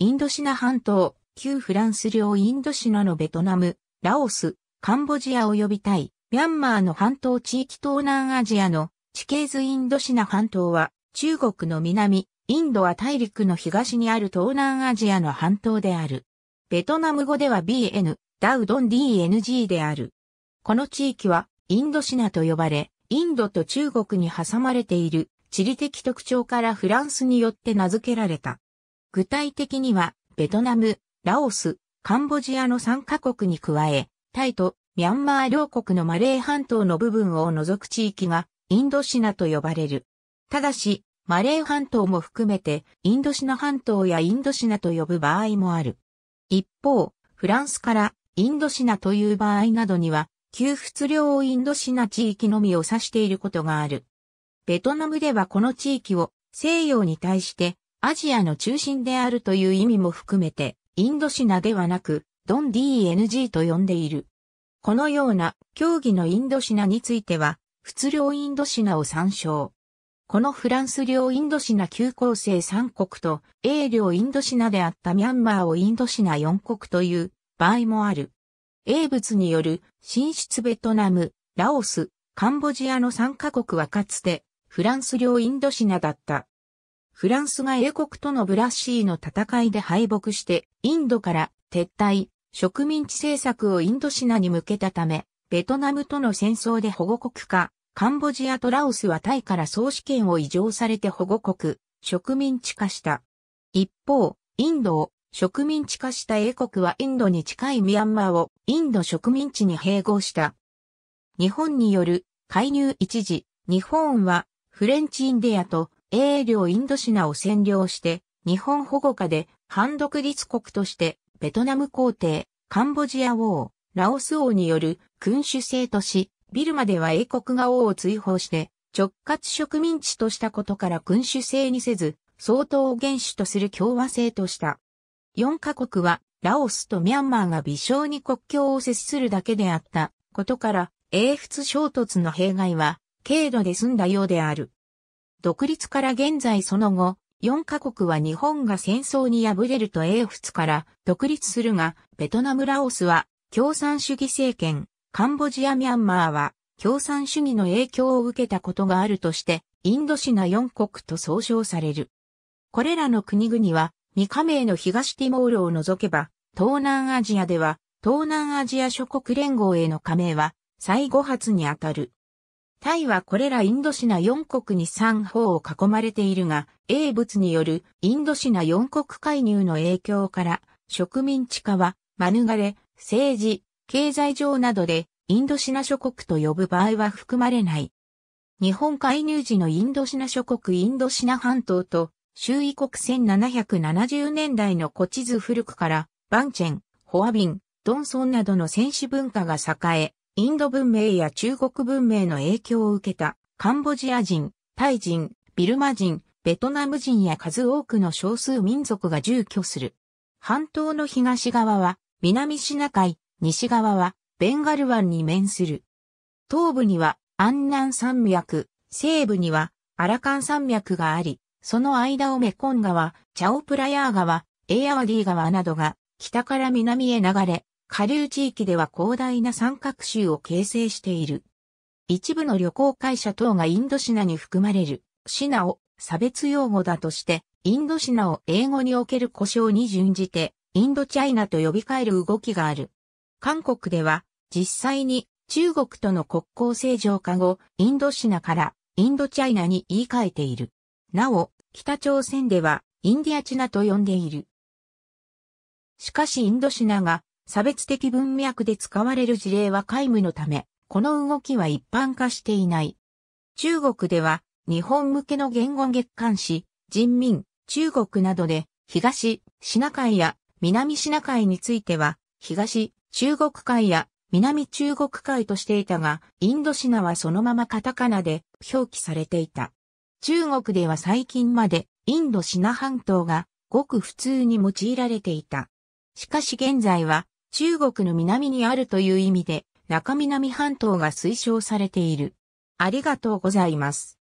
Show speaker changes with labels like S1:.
S1: インドシナ半島、旧フランス領インドシナのベトナム、ラオス、カンボジア及びタイ、ミャンマーの半島地域東南アジアの地形図インドシナ半島は中国の南、インドは大陸の東にある東南アジアの半島である。ベトナム語では BN、ダウドン DNG である。この地域はインドシナと呼ばれ、インドと中国に挟まれている地理的特徴からフランスによって名付けられた。具体的には、ベトナム、ラオス、カンボジアの3カ国に加え、タイとミャンマー両国のマレー半島の部分を除く地域がインドシナと呼ばれる。ただし、マレー半島も含めてインドシナ半島やインドシナと呼ぶ場合もある。一方、フランスからインドシナという場合などには、旧仏領インドシナ地域のみを指していることがある。ベトナムではこの地域を西洋に対してアジアの中心であるという意味も含めて、インドシナではなく、ドン DNG と呼んでいる。このような競技のインドシナについては、仏領インドシナを参照。このフランス領インドシナ旧構成3国と、英領インドシナであったミャンマーをインドシナ4国という場合もある。英仏による進出ベトナム、ラオス、カンボジアの3カ国はかつてフランス領インドシナだった。フランスが英国とのブラッシーの戦いで敗北して、インドから撤退、植民地政策をインドシナに向けたため、ベトナムとの戦争で保護国化、カンボジアとラオスはタイから総主権を移譲されて保護国、植民地化した。一方、インドを植民地化した英国はインドに近いミャンマーをインド植民地に併合した。日本による介入一時、日本はフレンチインディアと英領インドシナを占領して、日本保護下で反独立国として、ベトナム皇帝、カンボジア王、ラオス王による君主制とし、ビルマでは英国が王を追放して、直轄植民地としたことから君主制にせず、相当を元とする共和制とした。4カ国は、ラオスとミャンマーが微小に国境を接するだけであったことから、英仏衝突の弊害は、軽度で済んだようである。独立から現在その後、4カ国は日本が戦争に敗れると英仏から独立するが、ベトナムラオスは共産主義政権、カンボジアミャンマーは共産主義の影響を受けたことがあるとして、インドシナ4国と総称される。これらの国々は、未加盟の東ティモールを除けば、東南アジアでは、東南アジア諸国連合への加盟は、最後発にあたる。タイはこれらインドシナ4国に3方を囲まれているが、英仏によるインドシナ4国介入の影響から、植民地化は免れ、政治、経済上などでインドシナ諸国と呼ぶ場合は含まれない。日本介入時のインドシナ諸国インドシナ半島と周囲国1770年代の古地図古くからバンチェン、ホアビン、ドンソンなどの戦士文化が栄え、インド文明や中国文明の影響を受けたカンボジア人、タイ人、ビルマ人、ベトナム人や数多くの少数民族が住居する。半島の東側は南シナ海、西側はベンガル湾に面する。東部には安南山脈、西部にはアラカン山脈があり、その間をメコン川、チャオプラヤー川、エアワディ川などが北から南へ流れ、下流地域では広大な三角州を形成している。一部の旅行会社等がインドシナに含まれるシナを差別用語だとして、インドシナを英語における故障に準じて、インドチャイナと呼び換える動きがある。韓国では、実際に中国との国交正常化後、インドシナからインドチャイナに言い換えている。なお、北朝鮮では、インディアチナと呼んでいる。しかしインドシナが差別的文脈で使われる事例は皆無のため、この動きは一般化していない。中国では、日本向けの言語月刊誌、人民、中国などで、東、シナ海や南シナ海については、東、中国海や南中国海としていたが、インドシナはそのままカタカナで表記されていた。中国では最近まで、インドシナ半島がごく普通に用いられていた。しかし現在は、中国の南にあるという意味で、中南半島が推奨されている。ありがとうございます。